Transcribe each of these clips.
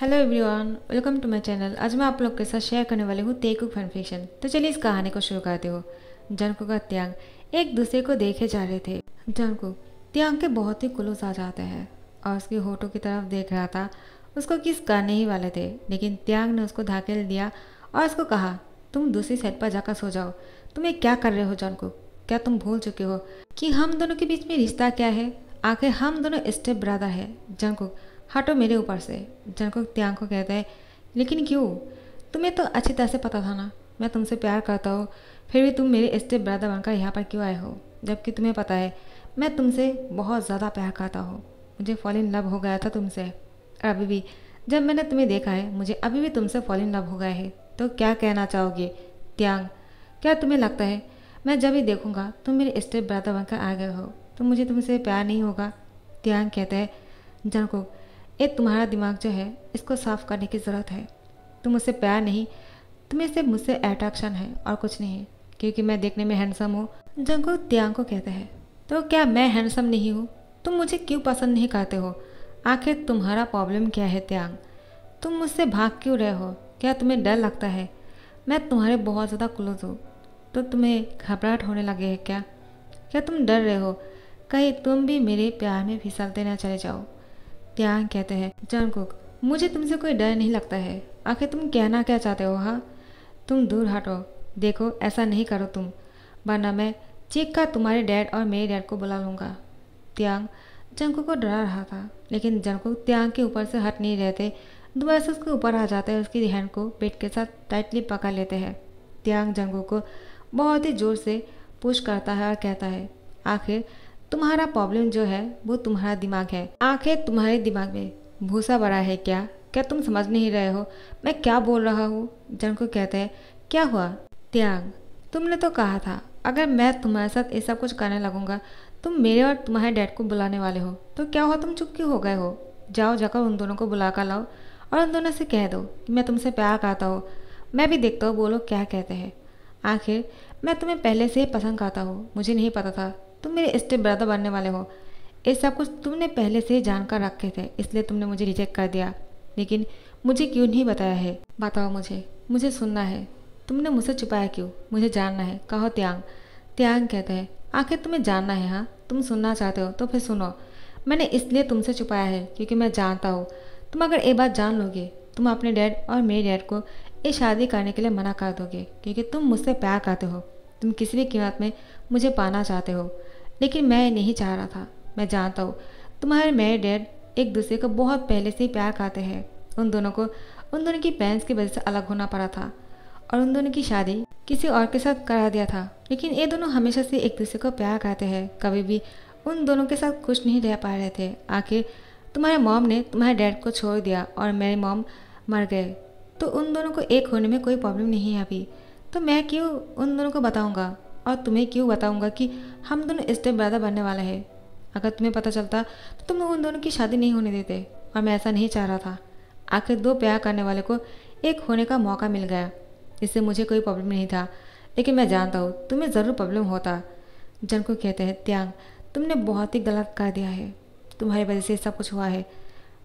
hello everyone welcome to my channel आज मैं आप लोग के साथ शेयर करने वाली हूँ तेकुक फिक्शन तो चलिए इस कहानी को शुरू करते हो जनकु का त्यांग एक दूसरे को देखे जा रहे थे जनकु त्यांग के बहुत ही क्लोज आ जाते हैं और उसके होठों की तरफ देख रहा था उसको किस करने ही वाले थे लेकिन त्यांग ने उसको धाकेल दिया और उसको कहा तुम दूसरी साइड पर जाकर सो जाओ तुम ये क्या कर रहे हो जनकु क्या तुम भूल चुके हो कि हम दोनों के बीच में रिश्ता क्या है आखिर हम दोनों स्टेप ब्रादर है जंगकुक हटो मेरे ऊपर से जंगकुक त्यांग को कहता है लेकिन क्यों तुम्हें तो अच्छी तरह से पता था ना मैं तुमसे प्यार करता हूँ फिर भी तुम मेरे स्टेप ब्रादर बनकर यहाँ पर क्यों आए हो जबकि तुम्हें पता है मैं तुमसे बहुत ज़्यादा प्यार करता हूँ मुझे फॉल इन लव हो गया था तुमसे और अभी भी जब मैंने तुम्हें देखा है मुझे अभी भी तुमसे फॉल इन लव हो गया है तो क्या कहना चाहोगे त्यांग क्या तुम्हें लगता है मैं जब भी देखूंगा तुम मेरे स्टेप ब्रादर बनकर आ गए हो तो मुझे तुमसे प्यार नहीं होगा त्यांग कहता है जन को ये तुम्हारा दिमाग जो है इसको साफ करने की ज़रूरत है तुम मुझसे प्यार नहीं तुम्हें सिर्फ मुझसे अट्रैक्शन है और कुछ नहीं क्योंकि मैं देखने में हैंडसम हूँ जनको त्यांग को कहता है तो क्या मैं हैंडसम नहीं हूँ तुम मुझे क्यों पसंद नहीं करते हो आखिर तुम्हारा प्रॉब्लम क्या है त्यांग तुम मुझसे भाग क्यों रहे हो क्या तुम्हें डर लगता है मैं तुम्हारे बहुत ज़्यादा क्लोज हूँ तो तुम्हें घबराहट होने लगे है क्या क्या तुम डर रहे हो कहीं तुम भी मेरे प्यार में फिसलते ना चले जाओ त्यांग कहते हैं जनकुक मुझे तुमसे कोई डर नहीं लगता है आखिर तुम कहना क्या चाहते हो हाँ तुम दूर हटो देखो ऐसा नहीं करो तुम वरना मैं चीख का तुम्हारे डैड और मेरे डैड को बुला लूँगा त्यांग जंकू को डरा रहा था लेकिन जंकू त्यांग के ऊपर से हट नहीं रहते दोबारा से उसके ऊपर आ जाते हैं उसकी हैंड को पेट के साथ टाइटली पकड़ लेते हैं त्यांग जंकू को बहुत ही जोर से पुश करता है और कहता है आखिर तुम्हारा प्रॉब्लम जो है वो तुम्हारा दिमाग है आंखें तुम्हारे दिमाग में भूसा बड़ा है क्या क्या तुम समझ नहीं रहे हो मैं क्या बोल रहा हूँ जन को कहते हैं क्या हुआ त्याग तुमने तो कहा था अगर मैं तुम्हारे साथ ऐसा कुछ करने लगूंगा तुम मेरे और तुम्हारे डैड को बुलाने वाले हो तो क्या हुआ तुम चुप क्यों हो गए हो जाओ जाकर उन दोनों को बुला कर लाओ और उन दोनों से कह दो कि मैं तुमसे प्यार करता हूँ मैं भी देखता हूँ बोलो क्या कहते हैं आखिर मैं तुम्हें पहले से ही पसंद करता हूँ मुझे नहीं पता था तुम मेरे स्टेप ब्रदर बनने वाले हो ये सब कुछ तुमने पहले से ही जानकर रखे थे इसलिए तुमने मुझे रिजेक्ट कर दिया लेकिन मुझे क्यों नहीं बताया है बताओ मुझे मुझे सुनना है तुमने मुझसे छुपाया क्यों मुझे जानना है कहो त्यांग त्यांग कहते हैं आखिर तुम्हें जानना है हाँ तुम सुनना चाहते हो तो फिर सुनो मैंने इसलिए तुमसे छुपाया है क्योंकि मैं जानता हूँ तुम अगर ये बात जान लोगे तुम अपने डैड और मेरे डैड को ये शादी करने के लिए मना कर दोगे क्योंकि तुम मुझसे प्यार करते हो तुम किसी भी कीमत में मुझे पाना चाहते हो लेकिन मैं नहीं चाह रहा था मैं जानता हूँ तुम्हारे मेरे डैड एक दूसरे को बहुत पहले से ही प्यार खाते हैं उन दोनों को उन दोनों की पैंस की वजह से अलग होना पड़ा था और उन दोनों की शादी किसी और के साथ करा दिया था लेकिन ये दोनों हमेशा से एक दूसरे को प्यार करते हैं कभी भी उन दोनों के साथ कुछ नहीं रह पा रहे थे आखिर तुम्हारे मॉम ने तुम्हारे डैड को छोड़ दिया और मेरे मॉम मर गए तो उन दोनों को एक होने में कोई प्रॉब्लम नहीं है अभी तो मैं क्यों उन दोनों को बताऊंगा और तुम्हें क्यों बताऊंगा कि हम दोनों स्टेप ब्रदर बनने वाले हैं अगर तुम्हें पता चलता तो तुम उन दोनों की शादी नहीं होने देते और मैं ऐसा नहीं चाह रहा था आखिर दो प्यार करने वाले को एक होने का मौका मिल गया इससे मुझे कोई प्रॉब्लम नहीं था लेकिन मैं जानता हूँ तुम्हें ज़रूर प्रॉब्लम होता जन को कहते हैं त्यांग तुमने बहुत ही गलत कर दिया है तुम्हारी वजह से सब कुछ हुआ है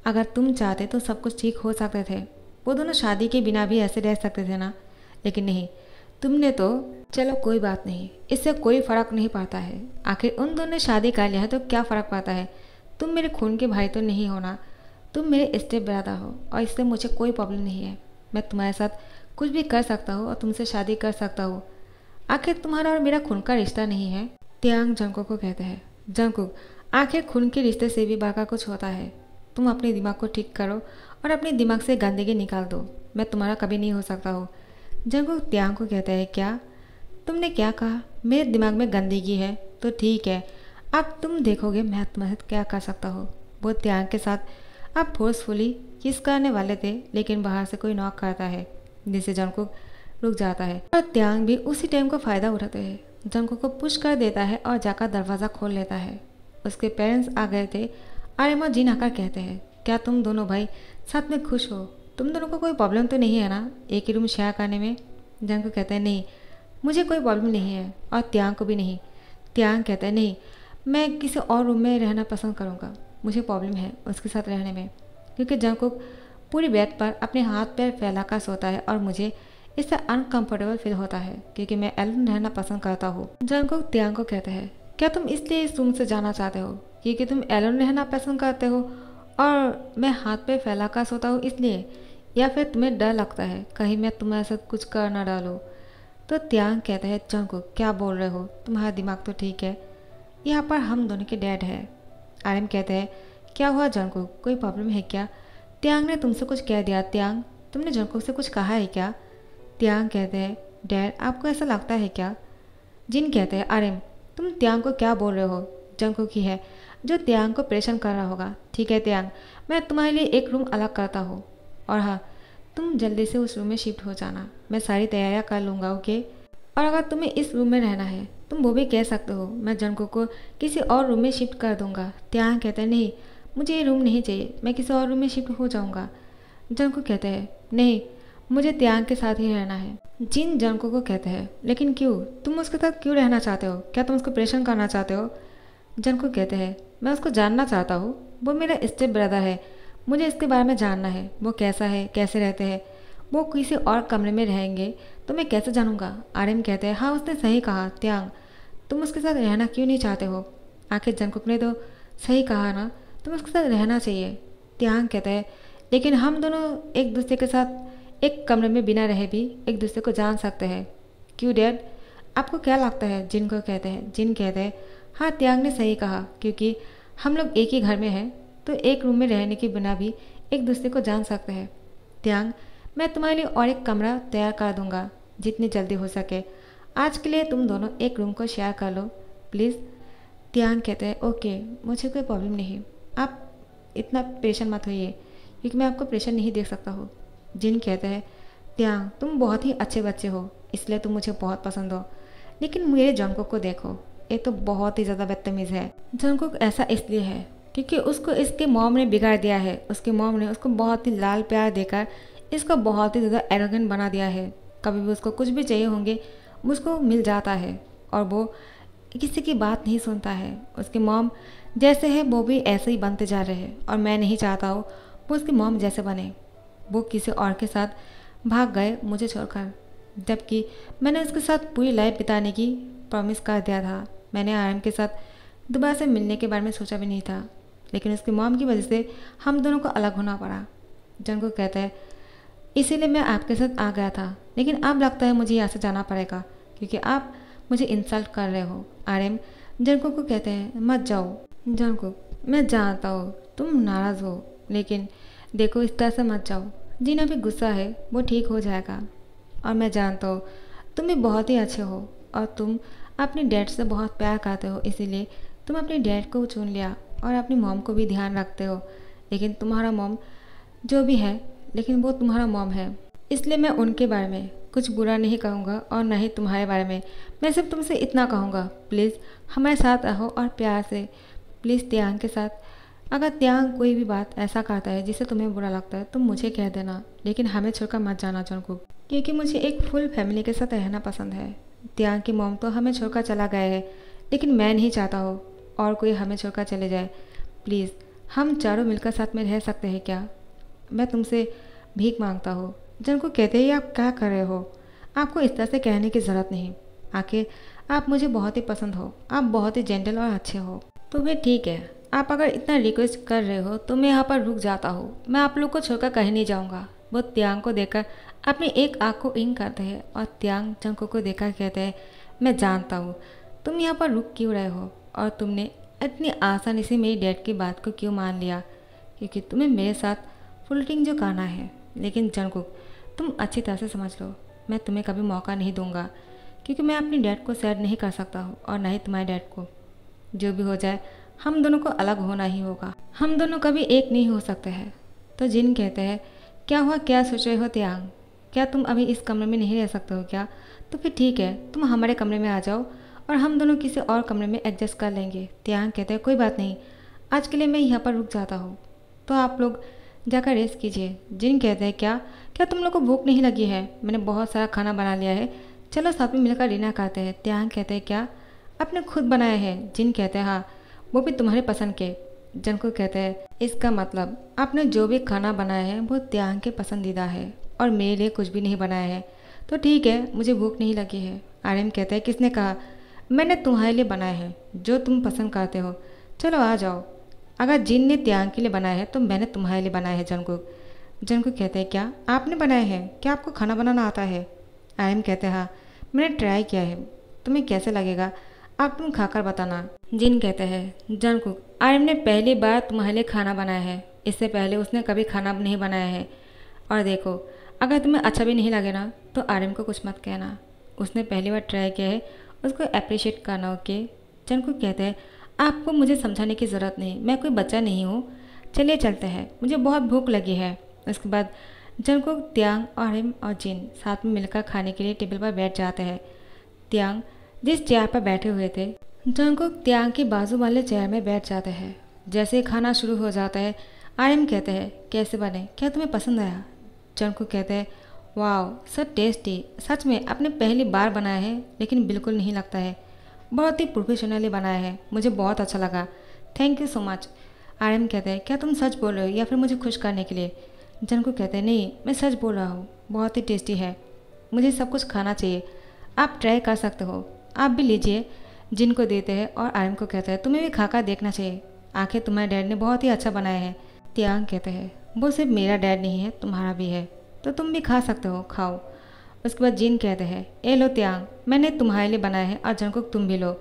अगर तुम चाहते तो सब कुछ ठीक हो सकते थे वो दोनों शादी के बिना भी ऐसे रह सकते थे ना लेकिन नहीं तुमने तो चलो कोई बात नहीं इससे कोई फ़र्क नहीं पाता है आखिर उन दोनों ने शादी कर लिया है तो क्या फ़र्क पाता है तुम मेरे खून के भाई तो नहीं होना तुम मेरे स्टेप ब्रादा हो और इससे मुझे कोई प्रॉब्लम नहीं है मैं तुम्हारे साथ कुछ भी कर सकता हूँ और तुमसे शादी कर सकता हूँ आखिर तुम्हारा और मेरा खून का रिश्ता नहीं है त्यांग जंकुक को कहते हैं जंकुक आखिर खून के रिश्ते से भी बाका कुछ होता है तुम अपने दिमाग को ठीक करो और अपने दिमाग से गंदगी निकाल दो मैं तुम्हारा कभी नहीं हो सकता हूँ जंगकुक त्यांग को कहता है क्या तुमने क्या कहा मेरे दिमाग में गंदगी है तो ठीक है अब तुम देखोगे मैं तुम्हारे क्या कर सकता हो वो त्यांग के साथ अब फोर्सफुली किस करने वाले थे लेकिन बाहर से कोई नॉक करता है जिससे जंगकुक रुक जाता है और त्यांग भी उसी टाइम का फ़ायदा उठाते हैं जंगकुक को पुश कर देता है और जाकर दरवाज़ा खोल लेता है उसके पेरेंट्स आ गए थे अरे एमो जी नाकर कहते हैं क्या तुम दोनों भाई साथ में खुश हो तुम दोनों को कोई प्रॉब्लम तो नहीं है ना एक ही रूम शेयर करने में जंग को कहता है नहीं मुझे कोई प्रॉब्लम नहीं है और त्यांग को भी नहीं त्यांग कहता है नहीं मैं किसी और रूम में रहना पसंद करूँगा मुझे प्रॉब्लम है उसके साथ रहने में क्योंकि जंगकुक पूरी बेड पर अपने हाथ पैर फैलाकर सोता है और मुझे इससे अनकंफर्टेबल फील होता है क्योंकि मैं एलन रहना पसंद करता हूँ जंगकुक त्यांग को कहता है क्या तुम इसलिए इस रूम से जाना चाहते हो क्योंकि तुम एलन रहना पसंद करते हो और मैं हाथ पे फैला का सोता हूँ इसलिए या फिर तुम्हें डर लगता है कहीं मैं तुम्हारे साथ कुछ कर ना डालू तो त्यांग कहता है चंकू क्या बोल रहे हो तुम्हारा दिमाग तो ठीक है यहाँ पर हम दोनों के डैड है आर्यम कहते हैं क्या हुआ जंकू कोई प्रॉब्लम है क्या त्यांग ने तुमसे कुछ कह दिया त्यांग तुमने जंकू से कुछ कहा है क्या त्यांग कहते हैं डैड आपको ऐसा लगता है क्या जिन कहते हैं आर्यम तुम त्यांग को क्या बोल रहे हो जंकू की है जो त्यांग को परेशान कर रहा होगा ठीक है त्यांग मैं तुम्हारे लिए एक रूम अलग करता हूँ और हाँ तुम जल्दी से उस रूम में शिफ्ट हो जाना मैं सारी तैयारियाँ कर लूँगा ओके और अगर तुम्हें इस रूम में रहना है तुम वो भी कह सकते हो मैं जनकों को किसी और रूम में शिफ्ट कर दूँगा त्यांग कहते हैं नहीं मुझे ये रूम नहीं चाहिए मैं किसी और रूम में शिफ्ट हो जाऊँगा जनको कहते हैं नहीं मुझे त्यांग के साथ ही रहना है जिन जनकों को कहते हैं लेकिन क्यों तुम उसके साथ क्यों रहना चाहते हो क्या तुम उसको परेशान करना चाहते हो जनको कहते हैं मैं उसको जानना चाहता हूँ वो मेरा स्टेप ब्रदर है मुझे इसके बारे में जानना है वो कैसा है कैसे रहते हैं वो किसी और कमरे में रहेंगे तो मैं कैसे जानूंगा आर्यम कहते हैं हाँ उसने सही कहा त्यांग तुम उसके साथ रहना क्यों नहीं चाहते हो आखिर जनकुक ने तो सही कहा ना तुम उसके साथ रहना चाहिए त्यांग कहते हैं लेकिन हम दोनों एक दूसरे के साथ एक कमरे में बिना रहे भी एक दूसरे को जान सकते हैं क्यों डैड आपको क्या लगता है जिनको कहते हैं जिन कहते हैं हाँ त्याग ने सही कहा क्योंकि हम लोग एक ही घर में हैं तो एक रूम में रहने के बिना भी एक दूसरे को जान सकते हैं त्यांग मैं तुम्हारे लिए और एक कमरा तैयार कर दूंगा जितनी जल्दी हो सके आज के लिए तुम दोनों एक रूम को शेयर कर लो प्लीज़ त्यांग कहते हैं ओके मुझे कोई प्रॉब्लम नहीं आप इतना प्रेशर मत होइए क्योंकि मैं आपको प्रेशर नहीं देख सकता हूँ जिन कहते हैं त्यांग तुम बहुत ही अच्छे बच्चे हो इसलिए तुम मुझे बहुत पसंद हो लेकिन मेरे जंको को देखो ये तो बहुत ही ज़्यादा बदतमीज़ है जंगकुक ऐसा इसलिए है क्योंकि उसको इसके मॉम ने बिगाड़ दिया है उसके मॉम ने उसको बहुत ही लाल प्यार देकर इसको बहुत ही ज़्यादा एरोगेंट बना दिया है कभी भी उसको कुछ भी चाहिए होंगे उसको मिल जाता है और वो किसी की बात नहीं सुनता है उसके मॉम जैसे है वो भी ऐसे ही बनते जा रहे हैं और मैं नहीं चाहता हूँ वो उसके मॉम जैसे बने वो किसी और के साथ भाग गए मुझे छोड़कर जबकि मैंने उसके साथ पूरी लाइफ बिताने की प्रॉमिस कर दिया था मैंने आराम के साथ दोबारा से मिलने के बारे में सोचा भी नहीं था लेकिन उसकी मॉम की वजह से हम दोनों को अलग होना पड़ा जन को कहता है इसीलिए मैं आपके साथ आ गया था लेकिन अब लगता है मुझे यहाँ से जाना पड़ेगा क्योंकि आप मुझे इंसल्ट कर रहे हो आर एम जनको को कहते हैं मत जाओ जनको मैं जानता हूँ तुम नाराज़ हो लेकिन देखो इस तरह से मत जाओ जिन्हें भी गुस्सा है वो ठीक हो जाएगा और मैं जानता हूँ तुम भी बहुत ही अच्छे हो और तुम अपने डैड से बहुत प्यार करते हो इसीलिए तुम अपने डैड को चुन लिया और अपनी मॉम को भी ध्यान रखते हो लेकिन तुम्हारा मॉम जो भी है लेकिन वो तुम्हारा मॉम है इसलिए मैं उनके बारे में कुछ बुरा नहीं कहूँगा और ना ही तुम्हारे बारे में मैं सिर्फ तुमसे इतना कहूँगा प्लीज़ हमारे साथ रहो और प्यार से प्लीज़ त्यांग के साथ अगर त्यांग कोई भी बात ऐसा कहता है जिसे तुम्हें बुरा लगता है तुम मुझे कह देना लेकिन हमें छोड़कर मत जाना चौनकू क्योंकि मुझे एक फुल फैमिली के साथ रहना पसंद है त्यांग की मोम तो हमें छोड़कर चला गया है लेकिन मैं नहीं चाहता हूँ और कोई हमें छोड़कर चले जाए प्लीज़ हम चारों मिलकर साथ में रह सकते हैं क्या मैं तुमसे भीख मांगता हूँ जन को कहते ही आप क्या कर रहे हो आपको इस तरह से कहने की ज़रूरत नहीं आखिर आप मुझे बहुत ही पसंद हो आप बहुत ही जेंटल और अच्छे हो तो फिर ठीक है आप अगर इतना रिक्वेस्ट कर रहे हो तो मैं यहाँ पर रुक जाता हूँ मैं आप लोग को छोड़कर कहीं नहीं जाऊँगा वो त्यांग को देखकर आपने एक आँख को इन करते हैं और त्यांग चंको को देखा कहते हैं मैं जानता हूँ तुम यहाँ पर रुक क्यों रहे हो और तुमने इतनी आसानी से मेरी डैड की बात को क्यों मान लिया क्योंकि तुम्हें मेरे साथ फुलटिंग जो करना है लेकिन जनकुक तुम अच्छी तरह से समझ लो मैं तुम्हें कभी मौका नहीं दूंगा क्योंकि मैं अपनी डैड को सैड नहीं कर सकता हूँ और ना ही तुम्हारे डैड को जो भी हो जाए हम दोनों को अलग होना ही होगा हम दोनों कभी एक नहीं हो सकते हैं तो जिन कहते हैं क्या हुआ क्या सोच रहे हो त्यांग क्या तुम अभी इस कमरे में नहीं रह सकते हो क्या तो फिर ठीक है तुम हमारे कमरे में आ जाओ और हम दोनों किसी और कमरे में एडजस्ट कर लेंगे त्यांग कहते हैं कोई बात नहीं आज के लिए मैं यहाँ पर रुक जाता हूँ तो आप लोग जाकर रेस्ट कीजिए जिन कहते हैं क्या क्या तुम लोग को भूख नहीं लगी है मैंने बहुत सारा खाना बना लिया है चलो साथ में मिलकर रीना खाते हैं त्यांग कहते हैं क्या आपने खुद बनाए हैं जिन कहते हैं हाँ वो भी तुम्हारे पसंद के जन को कहते हैं इसका मतलब आपने जो भी खाना बनाया है वो त्यांग के पसंदीदा है और मेरे लिए कुछ भी नहीं बनाया है तो ठीक है मुझे भूख नहीं लगी है आर्यम कहता है किसने कहा मैंने तुम्हारे लिए बनाया है जो तुम पसंद करते हो चलो आ जाओ अगर जिन ने त्यांग के लिए बनाया है तो मैंने तुम्हारे लिए बनाया है जनकुक जनकुक कहते हैं क्या आपने बनाया है क्या आपको खाना बनाना आता है आर्यन कहते हैं हाँ मैंने ट्राई किया है तुम्हें कैसे लगेगा आप तुम खाकर बताना जिन कहते हैं जनकुक आर्यन ने पहली बार तुम्हारे लिए खाना बनाया है इससे पहले उसने कभी खाना नहीं बनाया है और देखो अगर तुम्हें अच्छा भी नहीं लगे ना तो आर्यम को कुछ मत कहना उसने पहली बार ट्राई किया है उसको अप्रिशिएट करना ओके चन को कहते हैं आपको मुझे समझाने की ज़रूरत नहीं मैं कोई बच्चा नहीं हूँ चलिए चलते हैं मुझे बहुत भूख लगी है उसके बाद जन को त्यांग और हिम और जिन साथ में मिलकर खाने के लिए टेबल पर बैठ जाते हैं त्यांग जिस चेयर पर बैठे हुए थे जन को त्यांग के बाजू वाले चेयर में बैठ जाते हैं जैसे खाना शुरू हो जाता है आर्यम कहते हैं कैसे बने क्या तुम्हें पसंद आया चंद को कहता है वाह सर टेस्टी सच में आपने पहली बार बनाया है लेकिन बिल्कुल नहीं लगता है बहुत ही प्रोफेशनली बनाया है मुझे बहुत अच्छा लगा थैंक यू सो मच एम कहते हैं क्या तुम सच बोल रहे हो या फिर मुझे खुश करने के लिए जनको कहते हैं नहीं मैं सच बोल रहा हूँ बहुत ही टेस्टी है मुझे सब कुछ खाना चाहिए आप ट्राई कर सकते हो आप भी लीजिए जिनको देते हैं और आर्यम को कहते हैं तुम्हें भी खाकर देखना चाहिए आखिर तुम्हारे डैड ने बहुत ही अच्छा बनाया है त्यांग कहते हैं वो सिर्फ मेरा डैड नहीं है तुम्हारा भी है तो तुम भी खा सकते हो खाओ उसके बाद जीन कहते हैं ए लो त्यांग मैंने तुम्हारे लिए बनाया है और जनकुक तुम भी लो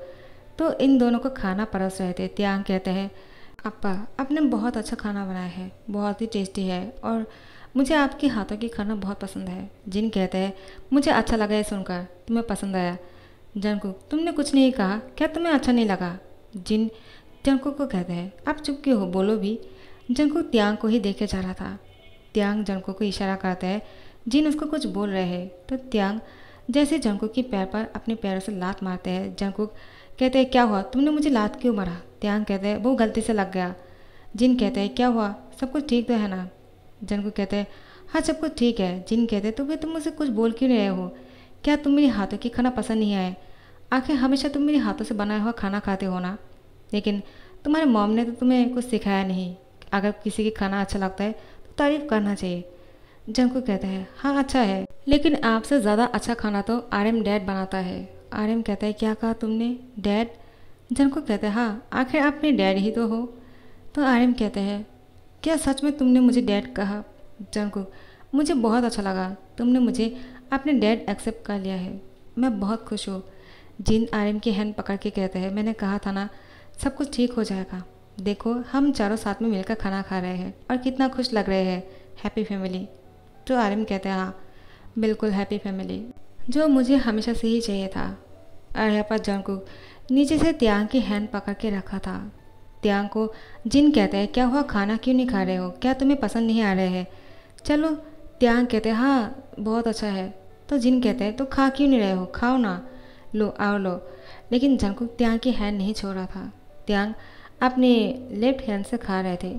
तो इन दोनों को खाना परोस रहे थे त्यांग कहते हैं अपा आपने बहुत अच्छा खाना बनाया है बहुत ही टेस्टी है और मुझे आपके हाथों की खाना बहुत पसंद है जिन कहते हैं मुझे अच्छा लगा है सुनकर तुम्हें पसंद आया जनकुक तुमने कुछ नहीं कहा क्या तुम्हें अच्छा नहीं लगा जिन जनकुक को कहते हैं आप चुप क्यों हो बोलो भी जंगकू त्यांग को ही देखे जा रहा था त्यांग जंगकू को इशारा करता है जिन उसको कुछ बोल रहे हैं तो त्यांग जैसे जंगकुक के पैर पर अपने पैरों से लात मारते हैं जंगकुक कहते हैं क्या हुआ तुमने मुझे लात क्यों मारा त्यांग कहते हैं वो गलती से लग गया जिन कहते हैं क्या हुआ सब कुछ ठीक तो है ना जंगकुक कहते हैं हाँ सब कुछ ठीक है जिन कहते हैं तो फिर तुम मुझसे कुछ बोल क्यों नहीं रहे हो क्या तुम मेरे हाथों की खाना पसंद नहीं आए आखिर हमेशा तुम मेरे हाथों से बनाया हुआ खाना खाते हो ना लेकिन तुम्हारे मॉम ने तो तुम्हें कुछ सिखाया नहीं अगर किसी की खाना अच्छा लगता है तो तारीफ़ करना चाहिए जंकू कहता है हाँ अच्छा है लेकिन आपसे ज़्यादा अच्छा खाना तो आर एम डैड बनाता है आर एम कहता है क्या कहा तुमने डैड को कहते हैं हाँ आखिर आप मेरे डैड ही तो हो तो आर एम कहते हैं क्या सच में तुमने मुझे डैड कहा जंकू मुझे बहुत अच्छा लगा तुमने मुझे अपने डैड एक्सेप्ट कर लिया है मैं बहुत खुश हूँ जिन आर एम की हैंड पकड़ के कहते हैं मैंने कहा था ना सब कुछ ठीक हो जाएगा देखो हम चारों साथ में मिलकर खाना खा रहे हैं और कितना खुश लग रहे हैं हैप्पी फैमिली तो आर्यन कहते हैं हाँ बिल्कुल हैप्पी फैमिली जो मुझे हमेशा से ही चाहिए था और यहाँ पर जंकुक नीचे से त्यांग की हैंड पकड़ के रखा था त्यांग को जिन कहते हैं क्या हुआ खाना क्यों नहीं खा रहे हो क्या तुम्हें पसंद नहीं आ रहे हैं चलो त्यांग कहते हैं हाँ बहुत अच्छा है तो जिन कहते हैं तो खा क्यों नहीं रहे हो खाओ ना लो आओ लो लेकिन जनकुक त्यांग की हैंड नहीं छोड़ रहा था त्यांग अपने लेफ्ट हैंड से खा रहे थे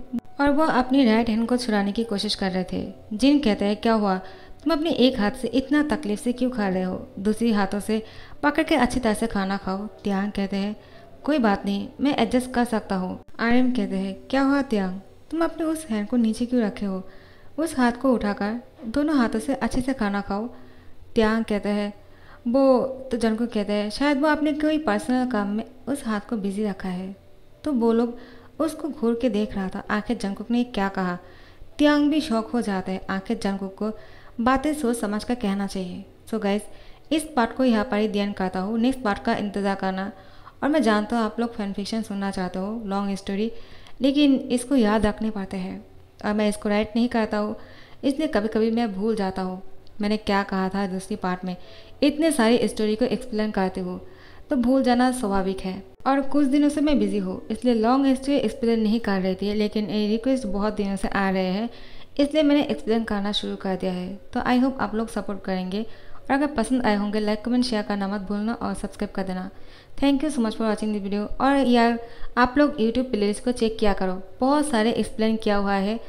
और वह अपनी राइट हैंड को छुड़ाने की कोशिश कर रहे थे जिन कहते हैं क्या हुआ तुम अपने एक हाथ से इतना तकलीफ से क्यों खा रहे हो दूसरी हाथों से पकड़ के अच्छी तरह से खाना खाओ त्यांग कहते हैं कोई बात नहीं मैं एडजस्ट कर सकता हूँ आर्यम कहते हैं क्या हुआ त्यांग तुम अपने उस हैंड को नीचे क्यों रखे हो उस हाथ को उठाकर दोनों हाथों से अच्छे से खाना खाओ त्यांग कहते हैं वो तो जन को कहते हैं शायद वो अपने कोई पर्सनल काम में उस हाथ को बिजी रखा है तो वो लोग उसको घूर के देख रहा था आखिर जंगकुक ने क्या कहा त्यांग भी शौक हो जाते हैं आखिर जंगकुक को बातें सोच समझ कर कहना चाहिए सो so गैस इस पार्ट को यहाँ पर ही ध्यान करता हूँ नेक्स्ट पार्ट का इंतज़ार करना और मैं जानता हूँ आप लोग फैन फिक्शन सुनना चाहते हो लॉन्ग स्टोरी लेकिन इसको याद रखने पाते हैं और मैं इसको राइट नहीं करता हूँ इसलिए कभी कभी मैं भूल जाता हूँ मैंने क्या कहा था दूसरी पार्ट में इतने सारी स्टोरी को एक्सप्लेन करते हुए तो भूल जाना स्वाभाविक है और कुछ दिनों से मैं बिजी हूँ इसलिए लॉन्ग हिस्ट्री एक्सप्लेन नहीं कर रही थी लेकिन ये रिक्वेस्ट बहुत दिनों से आ रहे हैं इसलिए मैंने एक्सप्लेन करना शुरू कर दिया है तो आई होप आप लोग सपोर्ट करेंगे और अगर पसंद आए होंगे लाइक कमेंट शेयर करना मत भूलना और सब्सक्राइब कर देना thank you so much for watching this video और यार आप लोग यूट्यूब प्लेलिस्ट को चेक किया करो बहुत सारे एक्सप्लेन किया हुआ है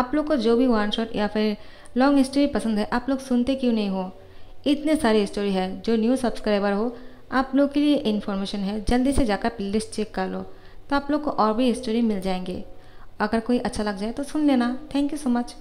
आप लोग को जो भी वन शॉट या फिर लॉन्ग स्टोरी पसंद है आप लोग सुनते क्यों नहीं हो इतने सारे स्टोरी है जो न्यू सब्सक्राइबर हो आप लोग के लिए इन्फॉर्मेशन है जल्दी से जाकर प्ले चेक कर लो तो आप लोग को और भी स्टोरी मिल जाएंगे अगर कोई अच्छा लग जाए तो सुन लेना थैंक यू सो मच